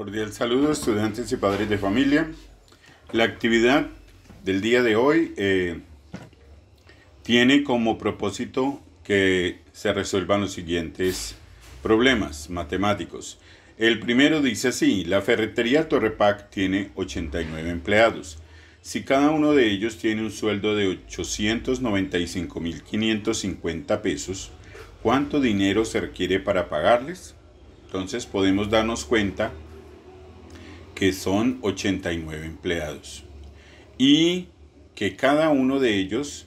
Cordial saludo estudiantes y padres de familia. La actividad del día de hoy eh, tiene como propósito que se resuelvan los siguientes problemas matemáticos. El primero dice así, la ferretería Torrepac tiene 89 empleados. Si cada uno de ellos tiene un sueldo de 895.550 pesos, ¿cuánto dinero se requiere para pagarles? Entonces podemos darnos cuenta que son 89 empleados y que cada uno de ellos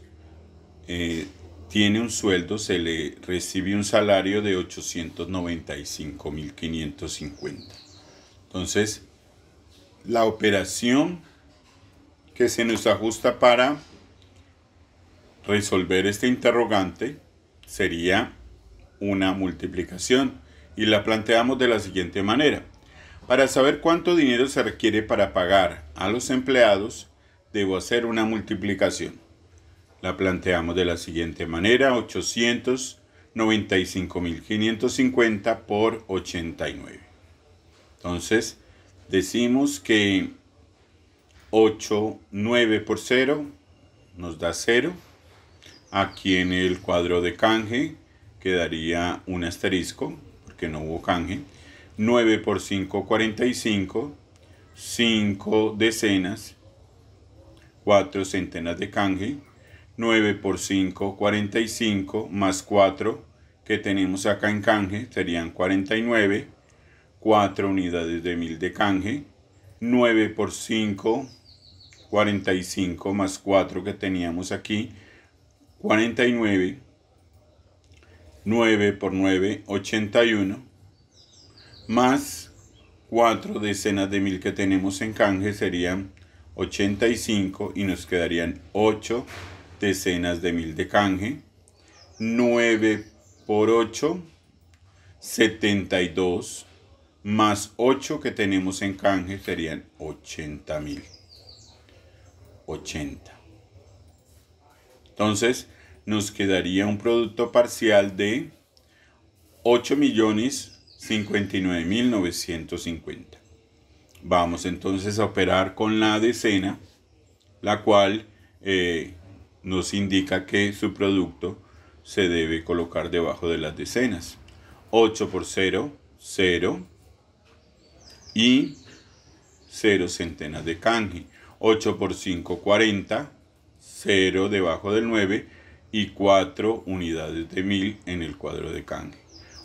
eh, tiene un sueldo, se le recibe un salario de 895.550. Entonces, la operación que se nos ajusta para resolver este interrogante sería una multiplicación y la planteamos de la siguiente manera. Para saber cuánto dinero se requiere para pagar a los empleados, debo hacer una multiplicación. La planteamos de la siguiente manera, 895.550 por 89. Entonces, decimos que 89 9 por 0 nos da 0. Aquí en el cuadro de canje quedaría un asterisco, porque no hubo canje. 9 por 5, 45, 5 decenas, 4 centenas de canje, 9 por 5, 45, más 4 que tenemos acá en canje serían 49, 4 unidades de 1000 de canje, 9 por 5, 45 más 4 que teníamos aquí, 49, 9 por 9, 81, más 4 decenas de mil que tenemos en canje serían 85 y nos quedarían 8 decenas de mil de canje. 9 por 8, 72 más 8 que tenemos en canje serían 80 mil. 80. Entonces nos quedaría un producto parcial de 8 millones 59.950. Vamos entonces a operar con la decena, la cual eh, nos indica que su producto se debe colocar debajo de las decenas. 8 por 0, 0 y 0 centenas de canje. 8 por 5, 40, 0 debajo del 9 y 4 unidades de 1000 en el cuadro de canje.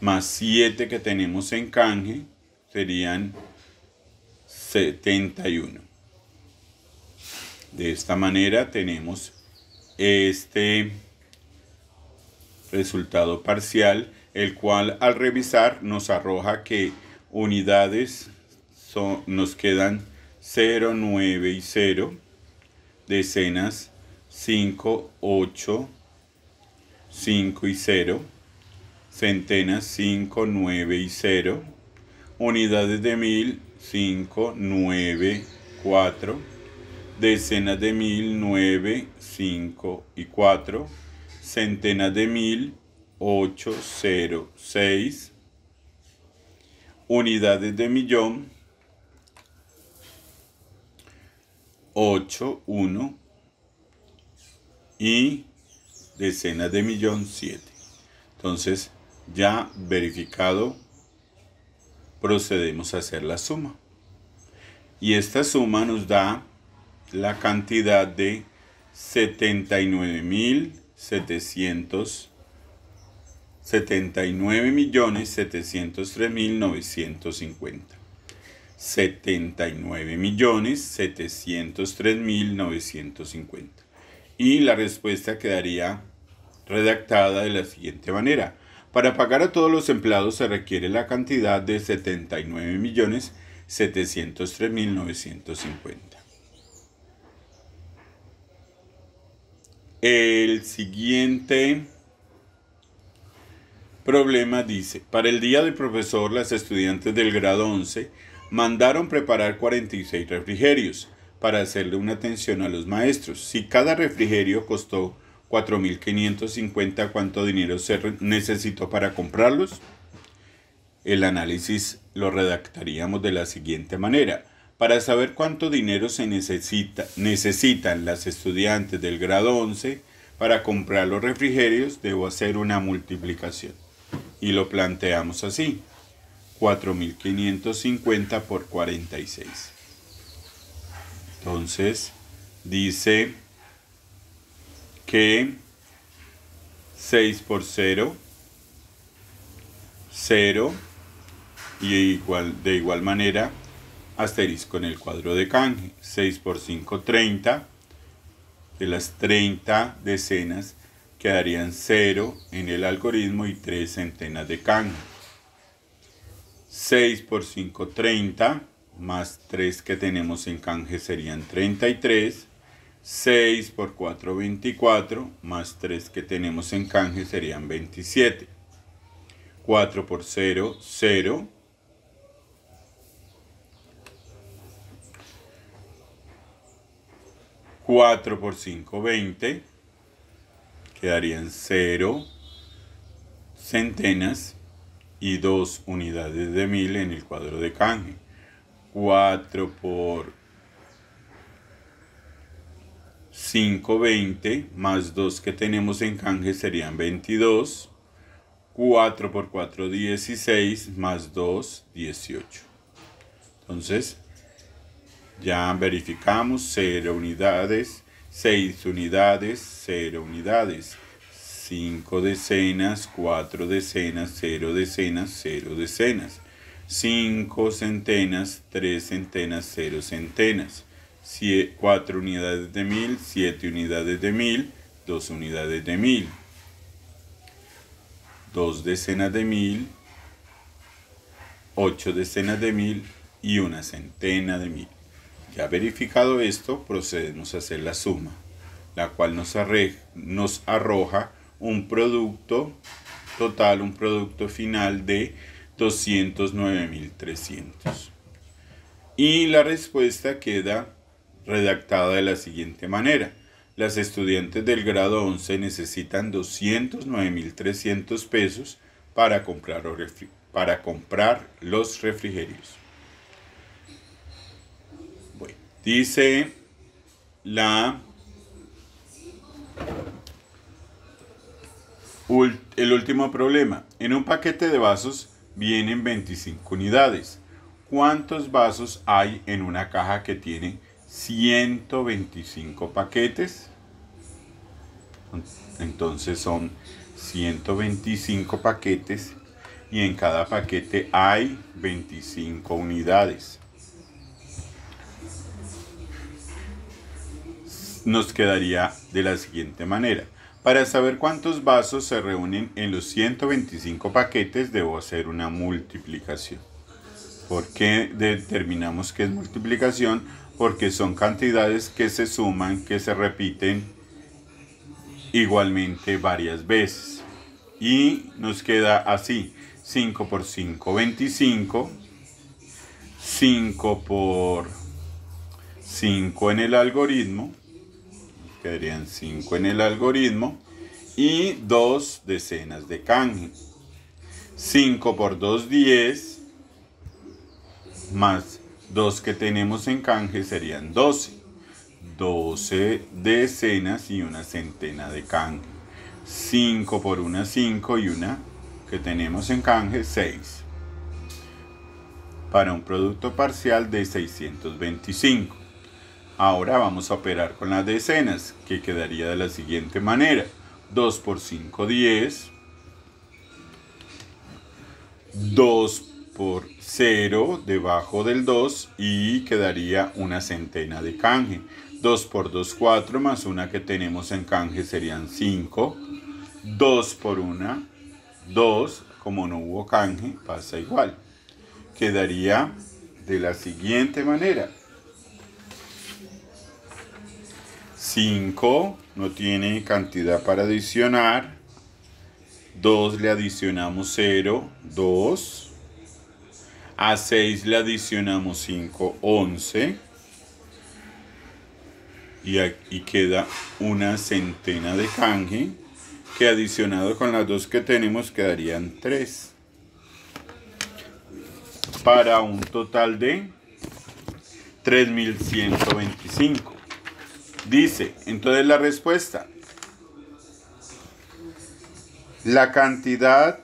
más 7 que tenemos en canje serían 71. De esta manera tenemos este resultado parcial, el cual al revisar nos arroja que unidades nos quedan 0, 9 y 0, decenas 5, 8, 5 y 0 centenas 5, 9 y 0, unidades de 1000, 5, 9, 4, decenas de 1000, 9, 5 y 4, centenas de 1000 8, 0, 6, unidades de millón 8, 1 y decenas de millón 7. Entonces, ya verificado, procedemos a hacer la suma. Y esta suma nos da la cantidad de 79.700 79.703.950. 79.703.950. Y la respuesta quedaría redactada de la siguiente manera. Para pagar a todos los empleados se requiere la cantidad de 79.703.950. El siguiente problema dice, para el día del profesor las estudiantes del grado 11 mandaron preparar 46 refrigerios para hacerle una atención a los maestros. Si cada refrigerio costó 4.550, ¿cuánto dinero se necesitó para comprarlos? El análisis lo redactaríamos de la siguiente manera. Para saber cuánto dinero se necesita, necesitan las estudiantes del grado 11 para comprar los refrigerios, debo hacer una multiplicación. Y lo planteamos así. 4.550 por 46. Entonces, dice que 6 por 0, 0 y igual, de igual manera asterisco en el cuadro de canje. 6 por 5, 30. De las 30 decenas quedarían 0 en el algoritmo y 3 centenas de canje. 6 por 5, 30 más 3 que tenemos en canje serían 33 6 por 4, 24, más 3 que tenemos en canje serían 27. 4 por 0, 0. 4 por 5, 20. Quedarían 0 centenas y 2 unidades de 1000 en el cuadro de canje. 4 por 5, 20, más 2 que tenemos en canje serían 22. 4 por 4, 16, más 2, 18. Entonces, ya verificamos 0 unidades, 6 unidades, 0 unidades, 5 decenas, 4 decenas, 0 decenas, 0 decenas, 5 centenas, 3 centenas, 0 centenas. 4 unidades de 1000, 7 unidades de 1000, 2 unidades de 1000, 2 decenas de 1000, 8 decenas de 1000 y una centena de 1000. Ya verificado esto, procedemos a hacer la suma, la cual nos, nos arroja un producto total, un producto final de 209.300. Y la respuesta queda redactada de la siguiente manera. Las estudiantes del grado 11 necesitan 209.300 pesos para comprar, para comprar los refrigerios. dice la el último problema. En un paquete de vasos vienen 25 unidades. ¿Cuántos vasos hay en una caja que tiene 125 paquetes. Entonces son 125 paquetes y en cada paquete hay 25 unidades. Nos quedaría de la siguiente manera. Para saber cuántos vasos se reúnen en los 125 paquetes debo hacer una multiplicación. ¿Por qué determinamos que es multiplicación? porque son cantidades que se suman, que se repiten igualmente varias veces. Y nos queda así, 5 por 5, 25, 5 por 5 en el algoritmo, quedarían 5 en el algoritmo, y 2 decenas de canje. 5 por 2, 10, más Dos que tenemos en canje serían 12. 12 decenas y una centena de canje. 5 por una 5 y una que tenemos en canje 6. Para un producto parcial de 625. Ahora vamos a operar con las decenas, que quedaría de la siguiente manera. 2 por 5, 10. 2 por por 0 debajo del 2 y quedaría una centena de canje. 2 por 2, 4 más una que tenemos en canje serían 5. 2 por 1, 2. Como no hubo canje, pasa igual. Quedaría de la siguiente manera. 5 no tiene cantidad para adicionar. 2 le adicionamos 0, 2. A 6 le adicionamos 5, 11. Y aquí queda una centena de canje, que adicionado con las dos que tenemos quedarían 3. Para un total de 3125. Dice, entonces la respuesta. La cantidad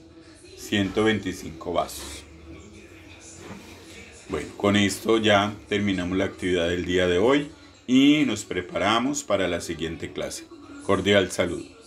125 vasos. Bueno, con esto ya terminamos la actividad del día de hoy y nos preparamos para la siguiente clase. Cordial saludo.